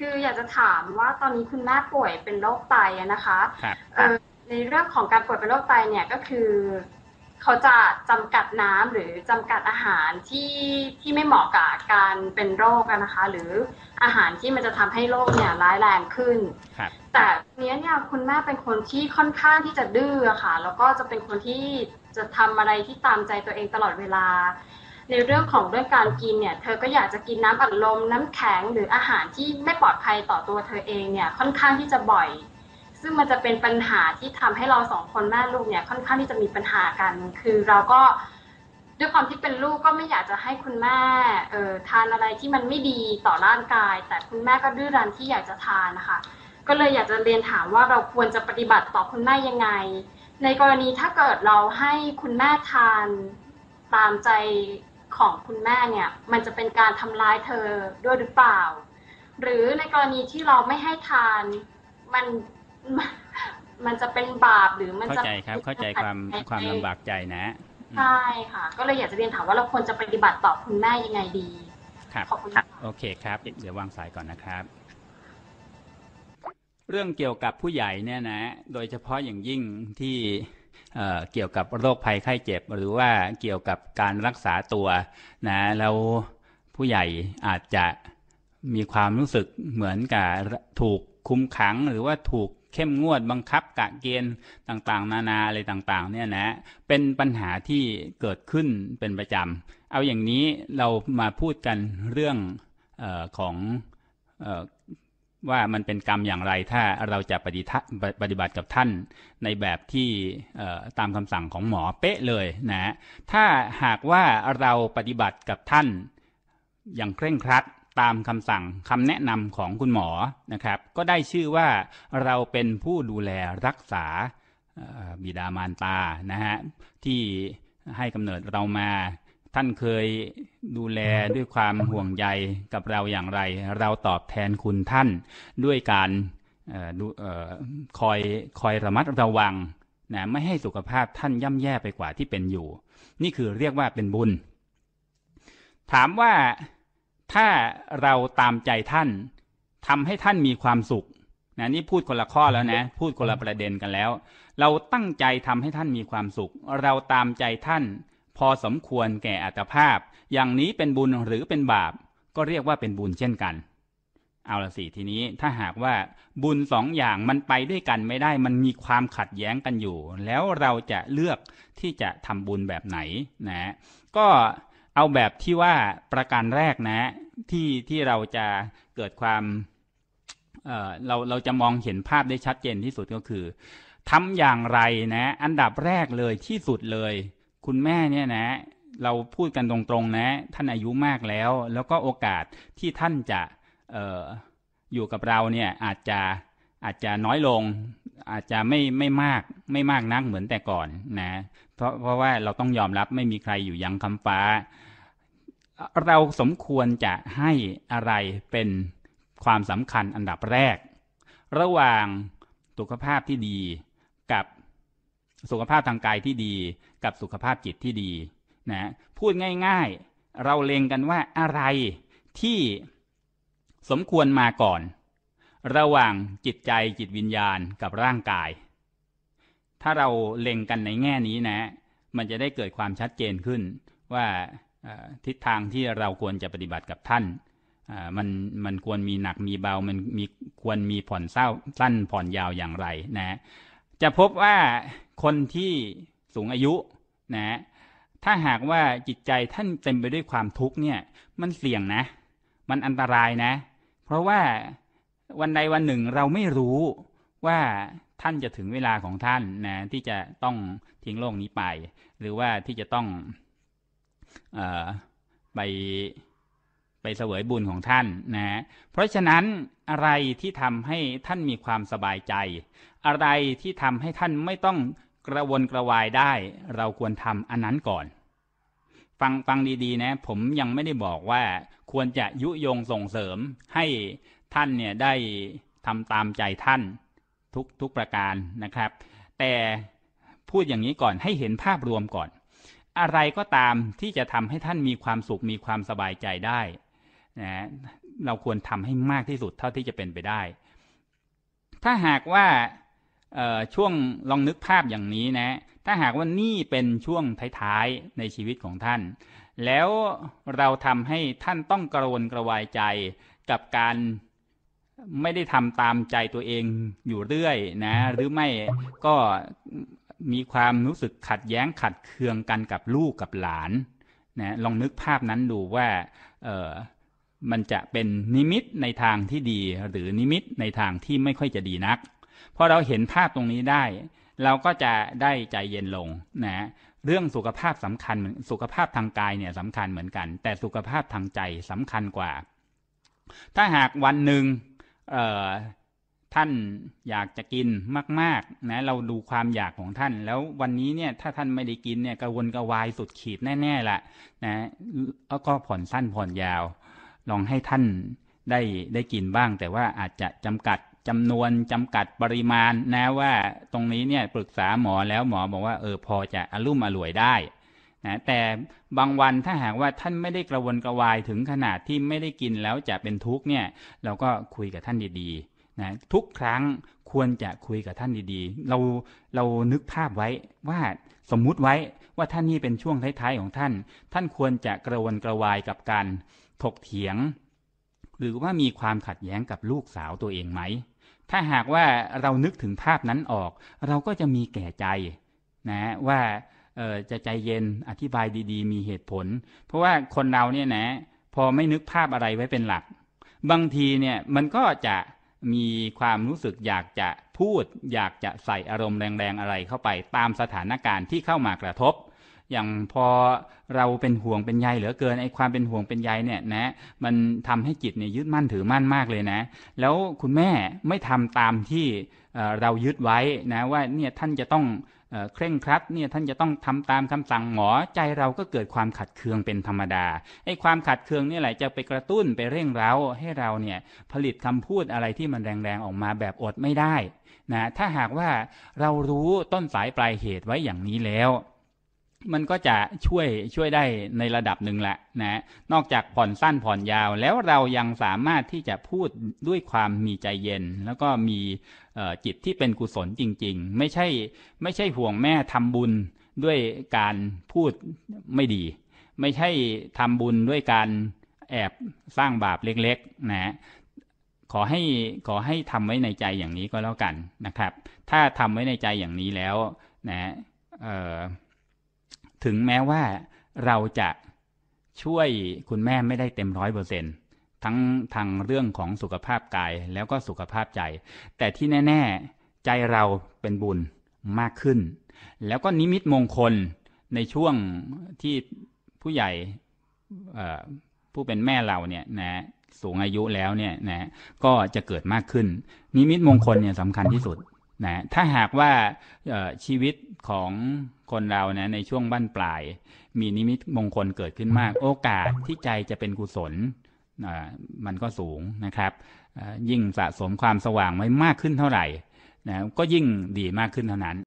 คืออยากจะถามว่าตอนนี้คุณแม่ป่วยเป็นโรคไตนะคะครับในเรื่องของการป่วยเป็นโรคไตเนี่ยก็คือเขาจะจำกัดน้ำหรือจำกัดอาหารที่ที่ไม่เหมาะกับการเป็นโรคนะคะ หรืออาหารที่มันจะทำให้โรคเนี่ยร้ายแรงขึ้น แต่เนี้ยเนี่ยคุณแม่เป็นคนที่ค่อนข้างที่จะดื้อค่ะแล้วก็จะเป็นคนที่จะทำอะไรที่ตามใจตัวเองตลอดเวลาในเรื่องของเรื่องการกินเนี่ย เธอก็อยากจะกินน้ำอัดลม น้ำแข็ง หรืออาหารที่ไม่ปลอดภัยต่อตัวเธอเองเนี่ย ค่อนข้างที่จะบ่อย ซึ่งมันจะเป็นปัญหาที่ทำให้เราสองคนแม่ลูกเนี่ย ค่อนข้างที่จะมีปัญหากัน คือเราก็ด้วยความที่เป็นลูกก็ไม่อยากจะให้คุณแม่เอ่อทานอะไรที่มันไม่ดีต่อร่างกาย แต่คุณแม่ก็ดื้อรั้นที่อยากจะทานนะคะก็เลยอยากจะเรียนถามว่าเราควรจะปฏิบัติต่อคุณแม่ยังไง ในกรณีถ้าเกิดเราให้คุณแม่ทานตามใจของคุณแม่เนี่ย มันจะเป็นการทำร้ายเธอด้วยหรือเปล่า หรือในกรณีที่เราไม่ให้ทานมันมันจะเป็นบาปหรือมันจะเข้าใจครับเข้าใจความความลำบากใจนะ ใช่ค่ะ ก็เลยอยากจะเรียนถามว่าเราควรจะปฏิบัติต่อคุณแม่ยังไงดีครับโอเคครับเดี๋ยววางสายก่อนนะครับ เรื่องเกี่ยวกับผู้ใหญ่เนี่ยนะ โดยเฉพาะอย่างยิ่งที่เกี่ยวกับโรคภัยไข้เจ็บหรือว่าเกี่ยวกับการรักษาตัวนะแล้วผู้ใหญ่อาจจะมีความรู้สึกเหมือนกับถูกคุมขังหรือว่าถูกเข้มงวดบังคับ กะเกณฑ์ต่างๆ นานาอะไรต่างๆเนี่ยนะเป็นปัญหาที่เกิดขึ้นเป็นประจำเอาอย่างนี้เรามาพูดกันเรื่องออของว่ามันเป็นกรรมอย่างไรถ้าเราจะปฏิปฏิบัติกับท่านในแบบที่ตามคำสั่งของหมอเป๊ะเลยนะถ้าหากว่าเราปฏิบัติกับท่าน อย่างเคร่งครัดตามคำสั่งคำแนะนำของคุณหมอนะครับก็ได้ชื่อว่าเราเป็นผู้ดูแลรักษาบิดามารตานะฮะที่ให้กำเนิดเรามาท่านเคยดูแลด้วยความห่วงใยกับเราอย่างไร เราตอบแทนคุณท่านด้วยการออคอยคอยระมัดระวังนะไม่ให้สุขภาพท่านย่ำแย่ไปกว่าที่เป็นอยู่ นี่คือเรียกว่าเป็นบุญ ถามว่าถ้าเราตามใจท่านทำให้ท่านมีความสุขนะนี่พูดคนละข้อแล้วนะพูดคนละประเด็นกันแล้ว เราตั้งใจทำให้ท่านมีความสุข เราตามใจท่านพอสมควรแก่อัตภาพอย่างนี้เป็นบุญหรือเป็นบาปก็เรียกว่าเป็นบุญเช่นกัน เอาละสิทีนี้ถ้าหากว่าบุญสองอย่างมันไปด้วยกันไม่ได้มันมีความขัดแย้งกันอยู่ แล้วเราจะเลือกที่จะทำบุญแบบไหนนะ ก็เอาแบบที่ว่าประการ แรกนะ ที่ที่เราจะเกิดความเเรา เราจะมองเห็นภาพได้ชัดเจนที่สุดก็คือทำอย่างไรนะ อันดับแรกเลยที่สุดเลย คุณแม่เนี่ยนะเราพูดกันตรงๆ นะ ท่านอายุมากแล้ว แล้วก็โอกาสที่ท่านจะอออยู่กับเราเนี่ยอาจจะอาจจะน้อยลง อาจจะไม่ไม่มากไม่มากนักเหมือนแต่ก่อนนะ เพราะเพราะว่าเราต้องยอมรับไม่มีใครอยู่ ยังคำฟ้า เราสมควรจะให้อะไรเป็นความสำคัญอันดับแรก ระหว่างสุขภาพที่ดีกับสุขภาพทางกายที่ดี กับสุขภาพจิตที่ดีนะพูดง่าย ๆเรา เล็งกันว่าอะไรที่สมควรมาก่อน ระหว่างจิตใจจิตวิญญาณกับร่างกาย ถ้าเรา เล็งกันในแง่นี้นะ มันจะได้เกิดความชัดเจนขึ้น ว่าทิศทางที่เราควรจะปฏิบัติกับท่าน มันมัน ควรมีหนักมีเบามันมีควรมีผ่อนเศร้าสั้นผ่อนยาวอย่างไรนะ จะพบว่าคนที่สูงอายุนะถ้าหากว่าจิตใจท่านเต็มไปด้วยความทุกข์เนี่ยมันเสี่ยงนะ มันอันตรายนะ เพราะว่าวันใดวันหนึ่งเราไม่รู้ว่าท่านจะถึงเวลาของท่านนะที่จะต้องทิ้งโลกนี้ไป หรือว่าที่จะต้องอไปไปเสวยบุญของท่านนะเพราะฉะนั้นอะไรที่ทำให้ท่านมีความสบายใจ อะไรที่ทำให้ท่านไม่ต้องกระวนกระวายได้เราควรทำอันนั้นก่อน ฟังฟังดีๆนะผมยังไม่ได้บอกว่าควรจะยุยงส่งเสริมให้ท่านเนี่ยได้ทำตามใจท่านทุกทุกประการนะครับ แต่พูดอย่างนี้ก่อนให้เห็นภาพรวมก่อน อะไรก็ตามที่จะทำให้ท่านมีความสุขมีความสบายใจได้นะเราควรทำให้มากที่สุดเท่าที่จะเป็นไปได้ ถ้าหากว่าช่วงลองนึกภาพอย่างนี้นะ ถ้าหากว่านี่เป็นช่วงท้ายๆ ในชีวิตของท่าน แล้วเราทำให้ท่านต้องกระวนกระวายใจกับการไม่ได้ทำตามใจตัวเองอยู่เรื่อยนะ หรือไม่ก็มีความรู้สึกขัดแย้งขัดเคืองกันกับลูกกับหลานนะลองนึกภาพนั้นดูว่าเออมันจะเป็นนิมิตในทางที่ดีหรือนิมิตในทางที่ไม่ค่อยจะดีนักพอเราเห็นภาพตรงนี้ได้ เราก็จะได้ใจเย็นลงนะเรื่องสุขภาพสำคัญสุขภาพทางกายเนี่ยสำคัญเหมือนกัน แต่สุขภาพทางใจสำคัญกว่า ถ้าหากวันหนึ่งท่านอยากจะกินมากๆนะเราดูความอยากของท่าน แล้ววันนี้เนี่ยถ้าท่านไม่ได้กินเนี่ยกระวนกระวาย สุดขีดแน่ๆละนะก็ผ่อนสั้นผ่อนยาว ลองให้ท่านได้ได้กินบ้าง แต่ว่าอาจจะจำกัดจำนวนจำกัดปริมาณนะว่าตรงนี้เนี่ย ปรึกษาหมอแล้วหมอบอกว่าเออ พอจะอลุ่มอร่วยได้นะแต่บางวันถ้าหากว่าท่านไม่ได้กระวนกระวายถึงขนาดที่ไม่ได้กินแล้วจะเป็นทุกข์เนี่ยเราก็คุยกับท่านดีๆนะทุกครั้งควรจะคุยกับท่านดีๆเราเรานึกภาพไว้ว่าสมมุติไว้ว่าท่านนี่เป็นช่วงท้ายๆของท่าน ท่านควรจะกระวนกระวายกับการถกเถียง หรือว่ามีความขัดแย้งกับลูกสาวตัวเองไหมถ้าหากว่าเรานึกถึงภาพนั้นออก เราก็จะมีแก่ใจนะว่าจะใจเย็นอธิบายดีๆ มีเหตุผล เพราะว่าคนเราเนี่ยนะพอไม่นึกภาพอะไรไว้เป็นหลัก บางทีเนี่ยมันก็จะมีความรู้สึกอยากจะพูด อยากจะใส่อารมณ์แรง ๆ อะไรเข้าไปตามสถานการณ์ที่เข้ามากระทบอย่างพอเราเป็นห่วงเป็นใยเหลือเกินไอ้ความเป็นห่วงเป็นใยเนี่ยนะ มันทำให้จิตเนี่ยยึดมั่น ถือ มั่นมากเลยนะ แล้วคุณแม่ไม่ทำตามที่เรายึดไว้ นะ ว่า เนี่ย ท่านจะต้องเคร่งครัดเนี่ยท่านจะต้องทำตามคำสั่งหมอใจเราก็เกิดความขัดเคืองเป็นธรรมดาไอ้ความขัดเคืองนี่แหละจะไปกระตุ้นไปเร่งเร้า ให้เราเนี่ยผลิตคำพูดอะไรที่มันแรงๆออกมาแบบอดไม่ได้นะถ้าหากว่าเรารู้ต้นสายปลายเหตุไว้อย่างนี้แล้วมันก็จะช่วยช่วยได้ในระดับหนึ่งแหละนะ นอกจากผ่อนสั้นผ่อนยาวแล้วเรายังสามารถที่จะพูดด้วยความมีใจเย็น แล้วก็มีจิตที่เป็นกุศลจริง ๆ ไม่ใช่ไม่ใช่ห่วงแม่ทำบุญด้วยการพูดไม่ดี ไม่ใช่ทำบุญด้วยการแอบสร้างบาปเล็ก ๆ นะ ขอให้ขอให้ทำไว้ในใจอย่างนี้ก็แล้วกันนะครับ ถ้าทำไว้ในใจอย่างนี้แล้ว นะเอ่อถึงแม้ว่าเราจะช่วยคุณแม่ไม่ได้เต็มร้อยเปอร์เซ็นทั้งทางเรื่องของสุขภาพกายแล้วก็สุขภาพใจ แต่ที่แน่ ๆใจเราเป็นบุญมากขึ้น แล้วก็นิมิตมงคลในช่วงที่ผู้ใหญ่ผู้เป็นแม่เราเนี่ยนะสูงอายุแล้วเนี่ยนะก็จะเกิดมากขึ้น นิมิตมงคลเนี่ยสำคัญที่สุดนะถ้าหากว่าชีวิตของคนเรานะในช่วงบั้นปลาย มีนิมิตมงคลเกิดขึ้นมาก โอกาสที่ใจจะเป็นกุศลมันก็สูง นะ ครับยิ่งสะสมความสว่างไว้มากขึ้นเท่าไหร่นะก็ยิ่งดีมากขึ้นเท่านั้น